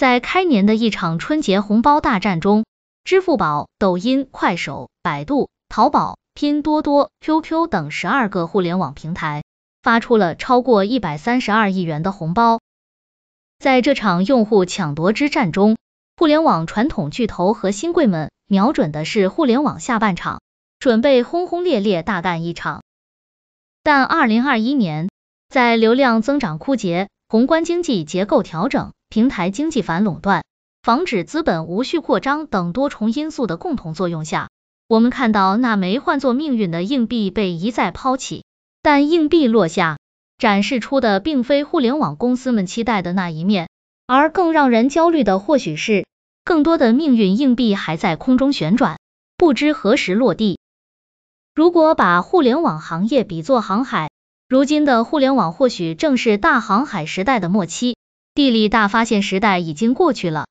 在开年的一场春节红包大战中，支付宝、抖音、快手、百度、淘宝、拼多多、QQ 等十二个互联网平台发出了超过一百三十二亿元的红包。在这场用户抢夺之战中，互联网传统巨头和新贵们瞄准的是互联网下半场，准备轰轰烈烈大干一场。但二零二一年，在流量增长枯竭、宏观经济结构调整。平台经济反垄断、防止资本无序扩张等多重因素的共同作用下，我们看到那枚换作命运的硬币被一再抛起，但硬币落下，展示出的并非互联网公司们期待的那一面，而更让人焦虑的或许是更多的命运硬币还在空中旋转，不知何时落地。如果把互联网行业比作航海，如今的互联网或许正是大航海时代的末期。地理大发现时代已经过去了。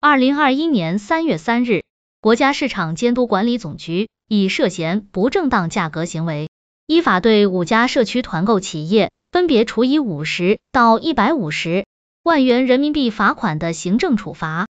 二零二一年三月三日，国家市场监督管理总局以涉嫌不正当价格行为，依法对五家社区团购企业分别处以五十到一百五十万元人民币罚款的行政处罚。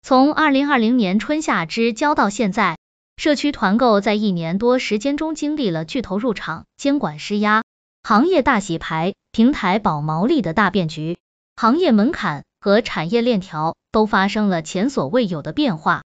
从二零二零年春夏之交到现在，社区团购在一年多时间中经历了巨头入场、监管施压。行业大洗牌，平台保毛利的大变局，行业门槛和产业链条都发生了前所未有的变化。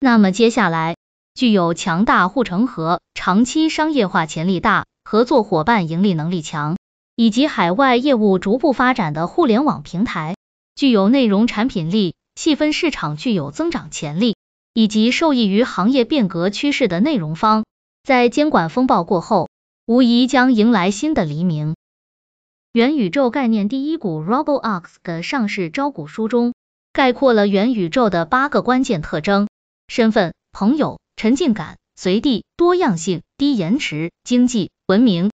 那么接下来，具有强大护城河、长期商业化潜力大、合作伙伴盈利能力强，以及海外业务逐步发展的互联网平台，具有内容产品力、细分市场具有增长潜力，以及受益于行业变革趋势的内容方，在监管风暴过后。无疑将迎来新的黎明。元宇宙概念第一股 Roblox 的上市招股书，中概括了元宇宙的八个关键特征：身份、朋友、沉浸感、随地、多样性、低延迟、经济、文明。